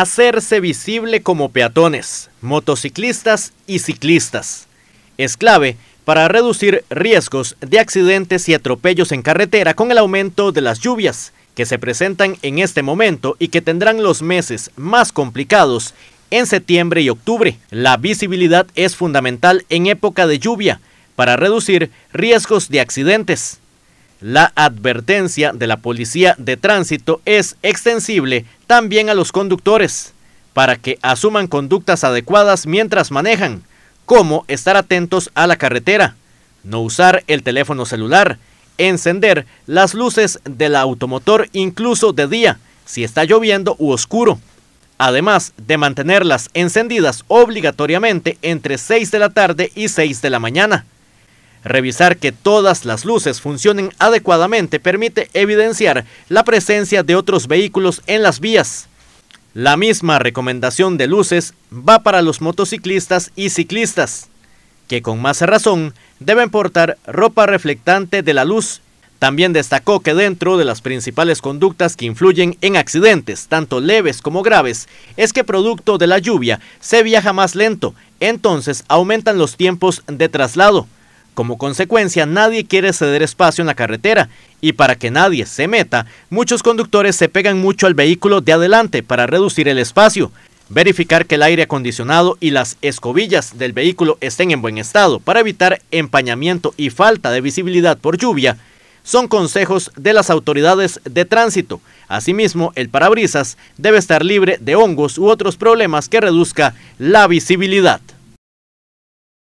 hacerse visible como peatones, motociclistas y ciclistas. Es clave para reducir riesgos de accidentes y atropellos en carretera con el aumento de las lluvias que se presentan en este momento y que tendrán los meses más complicados en septiembre y octubre. La visibilidad es fundamental en época de lluvia para reducir riesgos de accidentes. La advertencia de la policía de tránsito es extensible también a los conductores, para que asuman conductas adecuadas mientras manejan, como estar atentos a la carretera, no usar el teléfono celular, encender las luces del automotor incluso de día, si está lloviendo u oscuro, además de mantenerlas encendidas obligatoriamente entre 6 de la tarde y 6 de la mañana. Revisar que todas las luces funcionen adecuadamente permite evidenciar la presencia de otros vehículos en las vías. La misma recomendación de luces va para los motociclistas y ciclistas, que con más razón deben portar ropa reflectante de la luz. También destacó que dentro de las principales conductas que influyen en accidentes, tanto leves como graves, es que producto de la lluvia se viaja más lento, entonces aumentan los tiempos de traslado. Como consecuencia, nadie quiere ceder espacio en la carretera y para que nadie se meta, muchos conductores se pegan mucho al vehículo de adelante para reducir el espacio, verificar que el aire acondicionado y las escobillas del vehículo estén en buen estado para evitar empañamiento y falta de visibilidad por lluvia. Son consejos de las autoridades de tránsito. Asimismo, el parabrisas debe estar libre de hongos u otros problemas que reduzca la visibilidad.